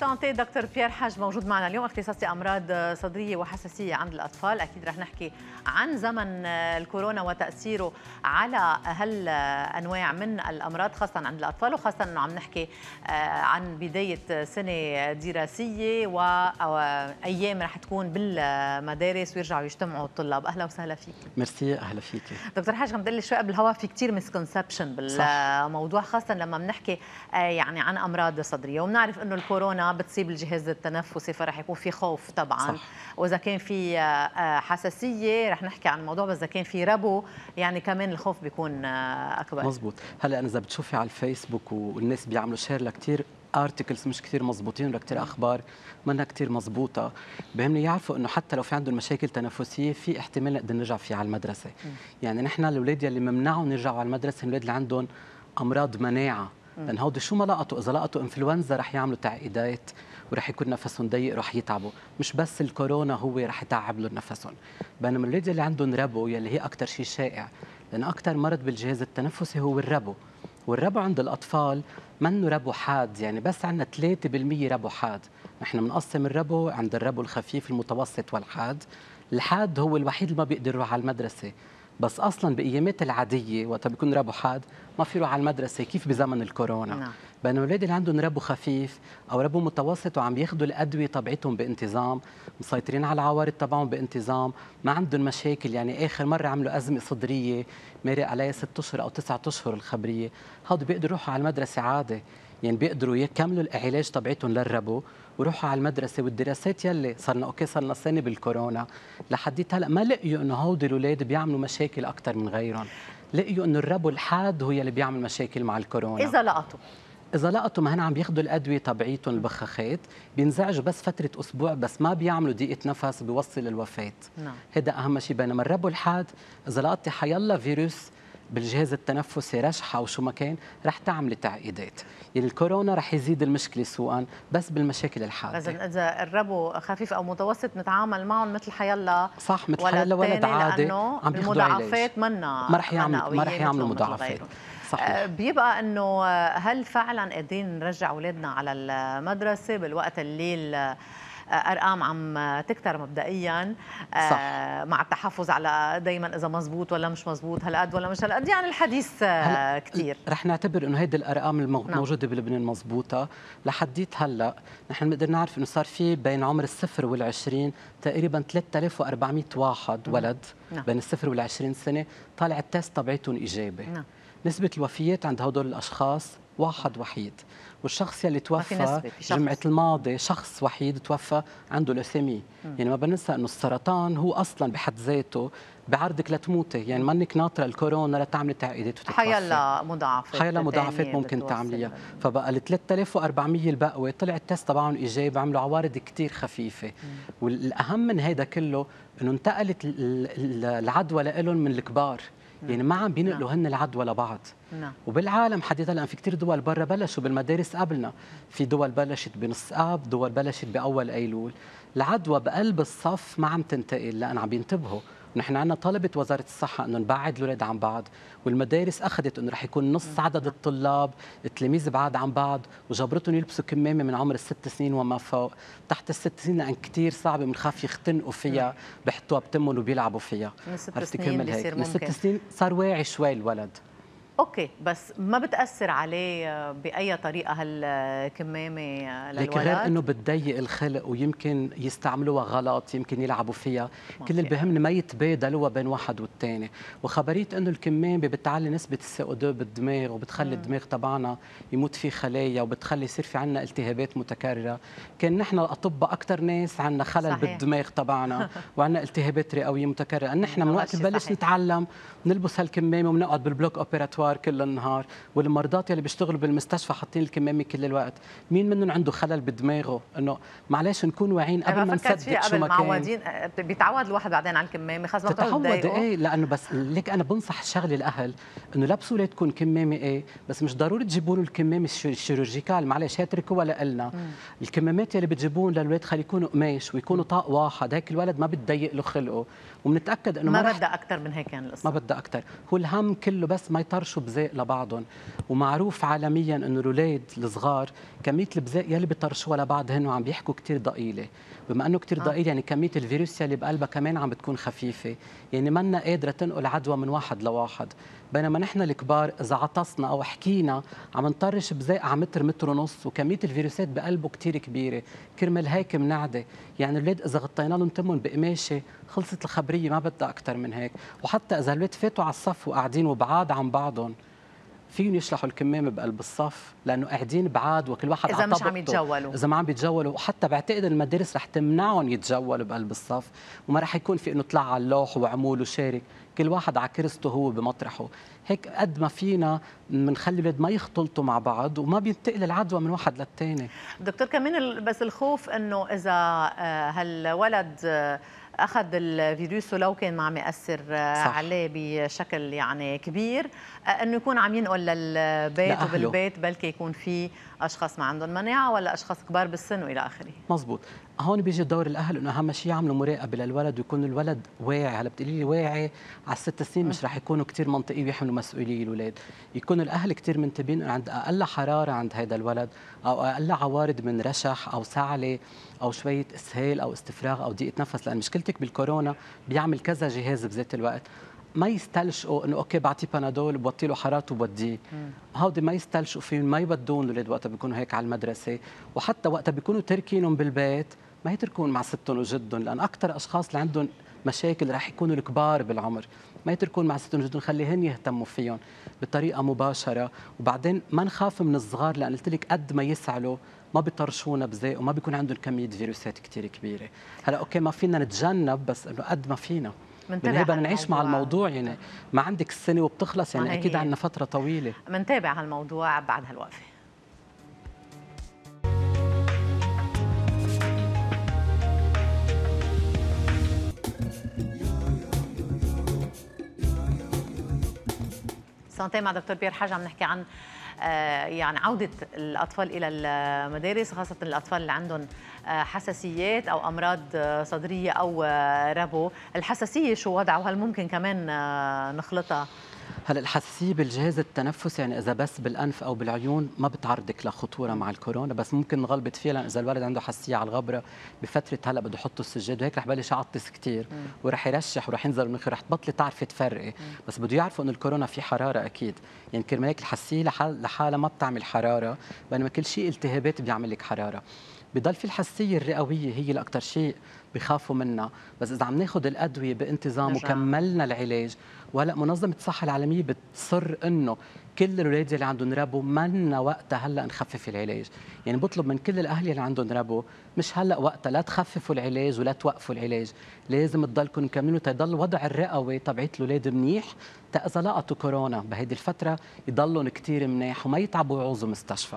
سانتي دكتور بيير حاج موجود معنا اليوم اختصاصي امراض صدريه وحساسيه عند الاطفال اكيد رح نحكي عن زمن الكورونا وتاثيره على هالانواع من الامراض خاصه عند الاطفال وخاصه انه عم نحكي آه، عن بدايه سنه دراسيه وايام رح تكون بالمدارس ويرجعوا يجتمعوا الطلاب اهلا وسهلا فيك ميرسي اهلا فيك دكتور حاج عم تقول شوي قبل الهواء في كثير مسكونسبشن بالموضوع خاصه لما بنحكي آه، يعني عن امراض صدريه وبنعرف انه الكورونا عم بتصيب الجهاز التنفسي فراح يكون في خوف طبعا صح. واذا كان في آه، آه، حساسيه رح نحكي عن الموضوع بس اذا كان في ربو يعني كمان الخوف بيكون آه، اكبر مزبوط هلا اذا بتشوفي على الفيسبوك والناس بيعملوا شير لكثير ارتكلز مش كثير مزبوطين ولا كثير اخبار منا كثير مزبوطه بهمني يعرفوا انه حتى لو في عندهم مشاكل تنفسيه في احتمال نقدر نرجع فيه على المدرسه م. يعني نحن الاولاد يلي ممنعهم يرجعوا على المدرسه الاولاد اللي عندهم امراض مناعه لان هودي شو ما لقطوا اذا لقطوا انفلونزا رح يعملوا تعقيدات ورح يكون نفسهم ضيق رح يتعبوا مش بس الكورونا هو رح يتعب لهم نفسهم بينما الاولاد اللي عندهم ربو يلي هي اكثر شيء شائع لان اكثر مرض بالجهاز التنفسي هو الربو والربو عند الاطفال منه ربو حاد يعني بس عندنا 3% ربو حاد نحن بنقسم الربو عند الربو الخفيف المتوسط والحاد الحاد هو الوحيد اللي ما بيقدر يروح على المدرسه بس اصلا بايامات العاديه وقت بيكون ربو حاد ما في يروح على المدرسه كيف بزمن الكورونا نعم. بين الاولاد اللي عندهم ربو خفيف او ربو متوسط وعم ياخذوا الادويه تبعتهم بانتظام مسيطرين على العوارض تبعهم بانتظام ما عندهم مشاكل يعني اخر مره عملوا ازمه صدريه مرق عليها ست اشهر او تسعة اشهر الخبريه هودي بيقدروا يروحوا على المدرسه عادي يعني بيقدروا يكملوا العلاج تبعتهم للربو وروحوا على المدرسه والدراسات يلي صرنا اوكي صرنا سنة بالكورونا لحديت هلا ما لقيوا انه هودي الاولاد بيعملوا مشاكل اكثر من غيرهم لقيوا انه الربو الحاد هو يلي بيعمل مشاكل مع الكورونا اذا لقطوا اذا لقطوا ما هن عم بياخذوا الادويه تبعيتهم البخاخات بينزعجوا بس فتره اسبوع بس ما بيعملوا ضيقه نفس بيوصل للوفاه نعم هذا اهم شيء بينما الربو الحاد اذا لقطتي حيالله فيروس بالجهاز التنفسي رشحه وشو ما كان رح تعمل تعقيدات يعني الكورونا رح يزيد المشكله سوءا بس بالمشاكل الحاده اذا اذا الربو خفيف او متوسط نتعامل معهم مثل حيلا صح مثل حيلا ولد عادي عم المضاعفات منا ما رح يعمل ما رح يعمل مضاعفات صحيح. آه، بيبقى انه آه، هل فعلا قادرين نرجع اولادنا على المدرسه بالوقت اللي ارقام عم تكتر مبدئيا آه، صح. مع التحفظ على دائما اذا مزبوط ولا مش مزبوط هالقد ولا مش هالقد يعني الحديث آه، كثير رح نعتبر انه هيدي الارقام الموجوده نعم. بلبنان مزبوطه لحديت هلا نحن بنقدر نعرف انه صار في بين عمر الصفر وال20 تقريبا 3400 واحد نعم. ولد نعم. بين الصفر وال20 سنه طالع التست تبعيتهم ايجابي نعم. نسبة الوفيات عند هدول الأشخاص واحد وحيد والشخص يلي توفى جمعة الماضي شخص وحيد توفى عنده لوسيمي يعني ما بننسى انه السرطان هو اصلا بحد ذاته بعرضك لتموتي يعني منك ناطره الكورونا لتعملي تعقيدات حيلا مضاعفات حيلا مضاعفات ممكن تعمليها فبقى ال 3400 البقوه طلع التست تبعهم ايجاب عملوا عوارض كثير خفيفه والاهم من هيدا كله انه انتقلت العدوى لهم من الكبار يعني ما عم بينقلوا نعم. هن العدوى لبعض نعم. وبالعالم حديثا الان في كثير دول برا بلشوا بالمدارس قبلنا في دول بلشت بنص اب دول بلشت باول ايلول العدوى بقلب الصف ما عم تنتقل لان عم بينتبهوا نحن عندنا طلبت وزارة الصحة أنه نبعد الأولاد عن بعض والمدارس أخذت أنه رح يكون نص عدد الطلاب التلاميذ بعاد عن بعض وجبرتهم يلبسوا كمامة من عمر الست سنين وما فوق تحت الست سنين لأن كثير صعبة بنخاف يختنقوا فيها نعم. بحطوها بتمهم وبيلعبوا فيها عرفتي بيصير هيك من ست سنين صار واعي شوي الولد اوكي بس ما بتاثر عليه باي طريقه هالكمامه للولد لكن غير انه بتضيق الخلق ويمكن يستعملوها غلط يمكن يلعبوا فيها ممكن. كل اللي بهمنا ما يتبادلوها بين واحد والثاني وخبريه انه الكمامه بتعلي نسبه السي او بالدماغ وبتخلي مم. الدماغ تبعنا يموت فيه خلايا وبتخلي يصير في عندنا التهابات متكرره كان نحن الاطباء اكثر ناس عندنا خلل صحيح. بالدماغ تبعنا وعندنا التهابات رئويه متكرره نحن من وقت نبلش نتعلم نلبس هالكمامه ونقعد بالبلوك اوبراتوار النهار كل النهار والمرضات يلي بيشتغلوا بالمستشفى حاطين الكمامه كل الوقت مين منهم عنده خلل بدماغه انه معلش نكون واعيين قبل ما نصدق شو ما كان معودين آه، بيتعود الواحد بعدين على الكمامه خلص ما تتعود ايه لانه بس ليك انا بنصح الشغله الاهل انه لابسوا تكون كمامه ايه بس مش ضروري تجيبوا له الكمامه الشيروجيكال معلش هاتركوها لنا الكمامات يلي بتجيبون للولاد خلي يكونوا قماش ويكونوا طاق واحد هيك الولد ما بتضيق له خلقه وبنتاكد انه ما بدها اكثر من هيك يعني القصه ما بدها اكثر هو الهم كله بس ما يطرش بيرشوا بزاق لبعضهم ومعروف عالميا انه الاولاد الصغار كميه البزاق يلي بيطرشوها لبعض هن وعم بيحكوا كثير ضئيله بما انه كثير آه. ضئيل يعني كميه الفيروس يلي بقلبها كمان عم بتكون خفيفه يعني منا قادره تنقل عدوى من واحد لواحد بينما نحن الكبار اذا عطسنا او حكينا عم نطرش بزيق على متر متر ونص وكميه الفيروسات بقلبه كثير كبيره كرمال هيك منعده يعني الاولاد اذا غطينا لهم تمهم بقماشه خلصت الخبريه ما بدها اكثر من هيك وحتى اذا الاولاد فاتوا على الصف وقاعدين وبعاد عن بعضهم فيهم يشلحوا الكمامه بقلب الصف لانه قاعدين بعاد وكل واحد اذا مش عم يتجولوا اذا ما عم يتجولوا وحتى بعتقد المدارس رح تمنعهم يتجولوا بقلب الصف وما رح يكون في انه طلع على اللوح وعمول وشارك كل واحد على كرسته هو بمطرحه هيك قد ما فينا بنخلي الولاد ما يختلطوا مع بعض وما بينتقل العدوى من واحد للثاني دكتور كمان بس الخوف انه اذا آه، هالولد آه، اخذ الفيروس ولو كان ما عم ياثر عليه بشكل يعني كبير آه، انه يكون عم ينقل للبيت وبالبيت بلكي يكون في اشخاص ما عندهم مناعه ولا اشخاص كبار بالسن والى اخره مزبوط هون بيجي دور الاهل انه اهم شيء يعملوا مراقبه للولد ويكون الولد واعي هلا بتقولي لي واعي على الست سنين مش رح يكونوا كثير منطقي ويحملوا مسؤوليه الاولاد يكون الاهل كثير منتبهين عند اقل حراره عند هذا الولد او اقل عوارض من رشح او سعله او شويه اسهال او استفراغ او ضيقه نفس لان مشكلتك بالكورونا بيعمل كذا جهاز بذات الوقت ما يستلشقوا انه اوكي بعطيه بنادول بوطي له حرارته وبوديه هودي ما يستلشقوا فيهم ما يودون الاولاد وقتها بيكونوا هيك على المدرسه وحتى وقتها بيكونوا تركينهم بالبيت ما يتركون مع ستهم وجدهم لان اكثر اشخاص اللي عندهم مشاكل رح يكونوا الكبار بالعمر ما يتركون مع ستهم وجدهم خليهن يهتموا فيهم بطريقه مباشره وبعدين ما نخاف من الصغار لان قلت لك قد ما يسعلوا ما بيطرشونا بزي وما بيكون عندهم كميه فيروسات كثير كبيره هلا اوكي ما فينا نتجنب بس انه قد ما فينا من بدنا نعيش مع الموضوع يعني ما عندك السنه وبتخلص يعني اكيد عندنا فتره طويله بنتابع هالموضوع بعد هالوقفه سنتي مع دكتور بير حاج عم نحكي عن آه، يعني عودة الأطفال إلى المدارس خاصة الأطفال اللي عندهم آه، حساسيات أو أمراض آه، صدرية أو ربو الحساسية شو وضعها وهل ممكن كمان نخلطها هلا الحساسيه بالجهاز التنفسي يعني اذا بس بالانف او بالعيون ما بتعرضك لخطوره مع الكورونا بس ممكن نغلبط فعلا اذا الولد عنده حساسيه على الغبره بفتره هلا بده يحط السجاد وهيك رح بلش يعطس كثير ورح يرشح ورح ينزل من رح تبطلي تعرفي تفرقي بس بده يعرفوا انه الكورونا في حراره اكيد يعني كرمال هيك الحساسيه لحالها ما بتعمل حراره بينما كل شيء التهابات بيعمل لك حراره بضل في الحسيه الرئويه هي الاكثر شيء بخافوا منها بس اذا عم ناخذ الادويه بانتظام وكملنا العلاج وهلا منظمه الصحه العالميه بتصر انه كل الاولاد اللي عندهم ربو منا وقتها هلا نخفف العلاج يعني بطلب من كل الاهل اللي عندهم ربو مش هلا وقتها لا تخففوا العلاج ولا توقفوا العلاج لازم تضلكم مكملين وتضل وضع الرئوي طبيعة الاولاد منيح تا اذا لقطوا كورونا بهيدي الفتره يضلهم كثير منيح وما يتعبوا يعوزوا مستشفى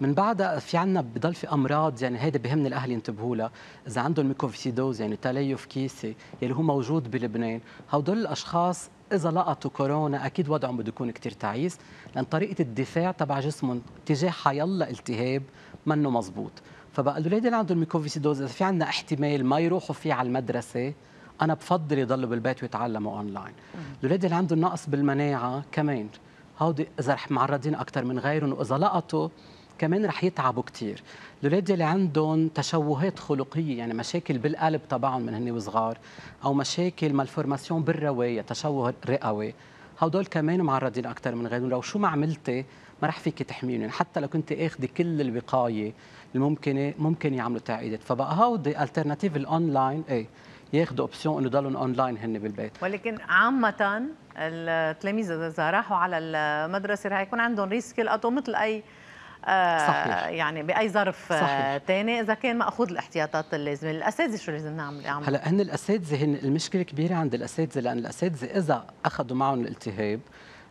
من بعدها في عندنا بضل في امراض يعني هيدا بهمنا الاهل ينتبهوا لها اذا عندهم ميكوفيسيدوز يعني تليف كيسي يلي هو موجود بلبنان هدول الاشخاص اذا لقطوا كورونا اكيد وضعهم بده يكون كثير تعيس لان طريقه الدفاع تبع جسمهم تجاه حيلا التهاب منه مزبوط فبقى الاولاد اللي عندهم ميكوفيسيدوز اذا في عندنا احتمال ما يروحوا فيه على المدرسه انا بفضل يضلوا بالبيت ويتعلموا اونلاين الاولاد اللي عندهم نقص بالمناعه كمان هودي اذا رح معرضين اكثر من غيرهم واذا لقطوا كمان رح يتعبوا كثير الاولاد اللي عندهم تشوهات خلقيه يعني مشاكل بالقلب تبعهم من هن وصغار او مشاكل مالفورماسيون بالروايه تشوه رئوي هدول كمان معرضين اكثر من غيرهم لو شو ما عملتي ما رح فيك تحميهم يعني حتى لو كنت اخذي كل الوقايه الممكنه ممكن يعملوا تعقيدات فبقى هودي الترناتيف الاونلاين ايه ياخذوا اوبسيون انه يضلوا اونلاين هن بالبيت ولكن عامه التلاميذ اذا راحوا على المدرسه رح يكون عندهم ريسك يلقطوا مثل اي صحيح. آه، يعني باي ظرف ثاني آه، اذا كان ماخوذ الاحتياطات اللازمه الاساتذه شو لازم نعمل يعمل هلا هن الاساتذه هن المشكله كبيره عند الاساتذه لان الاساتذه اذا اخذوا معهم الالتهاب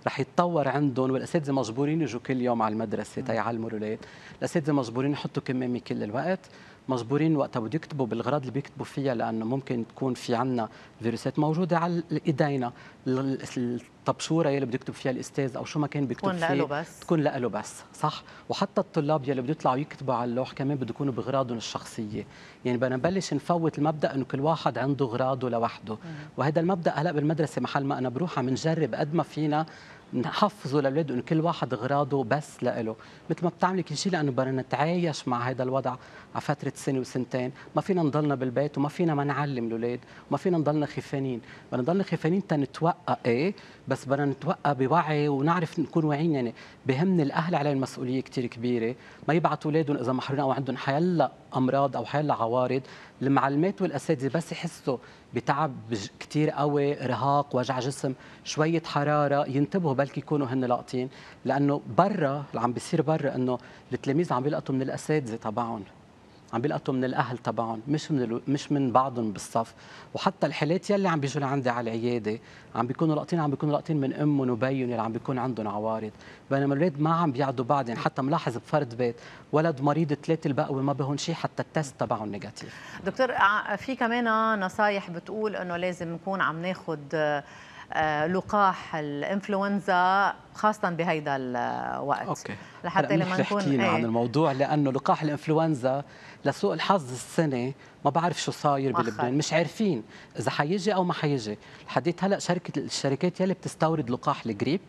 رح يتطور عندهم والاساتذه مجبورين يجوا كل يوم على المدرسه تيعلموا الاولاد، الاساتذه مجبورين يحطوا كمامه كل الوقت، مجبورين وقتها بده يكتبوا بالغراض اللي بيكتبوا فيها لأنه ممكن تكون في عنا فيروسات موجودة على إيدينا الطبشوره يلي بده يكتب فيها الاستاذ او شو ما كان بيكتب تكون فيه لأله بس تكون لأله بس صح وحتى الطلاب يلي بده يطلعوا يكتبوا على اللوح كمان بده يكونوا بغراضهم الشخصيه يعني بدنا نبلش نفوت المبدا انه كل واحد عنده غراضه لوحده وهذا المبدا هلا بالمدرسه محل ما انا بروح عم نجرب قد ما فينا نحفظه للولاد انه كل واحد غراضه بس لإله، مثل ما بتعملي كل شيء لانه بدنا نتعايش مع هذا الوضع على فتره سنه وسنتين، ما فينا نضلنا بالبيت وما فينا ما نعلم الاولاد، وما فينا نضلنا خيفانين، بدنا نضلنا خيفانين تنتوقع ايه، بس بدنا نتوقع بوعي ونعرف نكون واعيين يعني بهمني الاهل عليهم مسؤوليه كثير كبيره، ما يبعثوا اولادهم اذا محرومين او عندهم حيلا امراض او حال عوارض المعلمات والاساتذه بس يحسوا بتعب كثير قوي ارهاق وجع جسم شويه حراره ينتبهوا بلكي يكونوا هن لاقطين لانه برا اللي عم بيصير برا انه التلاميذ عم بيلقطوا من الاساتذه تبعهم عم بيلقطوا من الاهل تبعهم مش من ال... مش من بعضهم بالصف وحتى الحالات يلي عم بيجوا لعندي على العياده عم بيكونوا لاقطين عم بيكونوا لاقطين من امهم وبيهم يلي عم بيكون عندهم عوارض بينما الاولاد ما عم بيعدوا بعض يعني حتى ملاحظ بفرد بيت ولد مريض ثلاثه البقوي ما بهون شيء حتى التست تبعه نيجاتيف دكتور في كمان نصايح بتقول انه لازم نكون عم ناخذ آه، لقاح الانفلونزا خاصه بهيدا الوقت اوكي لحتى لما نكون حكينا ايه؟ عن الموضوع لانه لقاح الانفلونزا لسوء الحظ السنه ما بعرف شو صاير بلبنان مش عارفين اذا حيجي او ما حيجي لحديت هلا شركه الشركات يلي بتستورد لقاح الجريب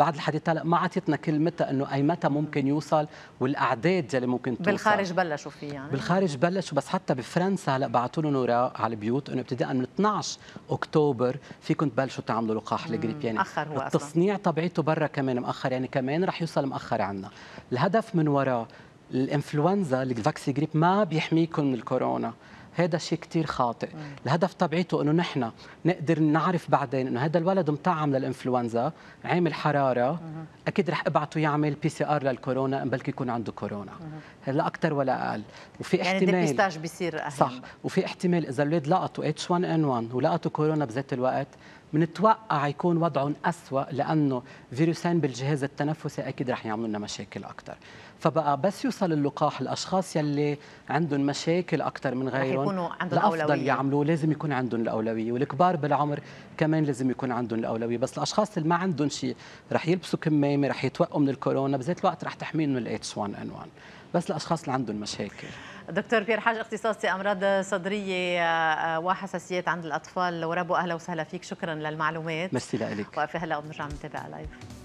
بعد الحديث هلا ما عطيتنا كلمتها انه اي متى ممكن يوصل والاعداد اللي ممكن توصل بالخارج بلشوا فيه يعني بالخارج بلشوا بس حتى بفرنسا هلا بعثوا لهم على البيوت انه ابتداء من 12 اكتوبر فيكم تبلشوا تعملوا لقاح الجريب يعني أخر هو التصنيع أصلاً. طبيعته برا كمان مأخر يعني كمان رح يوصل مأخر عنا الهدف من وراء الانفلونزا الفاكسي جريب ما بيحميكم من الكورونا هذا شيء كثير خاطئ الهدف تبعيته انه نحن نقدر نعرف بعدين انه هذا الولد مطعم للانفلونزا عامل حراره اكيد رح ابعته يعمل بي سي ار للكورونا بلكي يكون عنده كورونا لا اكثر ولا اقل وفي يعني احتمال يعني الديبيستاج بيصير اهم صح وفي احتمال اذا الاولاد لقطوا اتش 1 ان 1 ولقطوا كورونا بذات الوقت بنتوقع يكون وضعهم أسوأ لأنه فيروسين بالجهاز التنفسي أكيد رح يعملوا لنا مشاكل أكثر فبقى بس يوصل اللقاح الاشخاص يلي عندهم مشاكل اكثر من غيرهم يكونوا عندهم الافضل يعملوه لازم يكون عندهم الاولويه والكبار بالعمر كمان لازم يكون عندهم الاولويه بس الاشخاص اللي ما عندهم شيء رح يلبسوا كمامه رح يتوقوا من الكورونا بذات الوقت رح تحميهم من الاتش 1 ان 1 بس الاشخاص اللي عندهم مشاكل دكتور بير حاج اختصاصي امراض صدريه آه، وحساسيات عند الاطفال وربو اهلا وسهلا فيك شكرا للمعلومات ميرسي لك وفي هلا وبنرجع نتابع لايف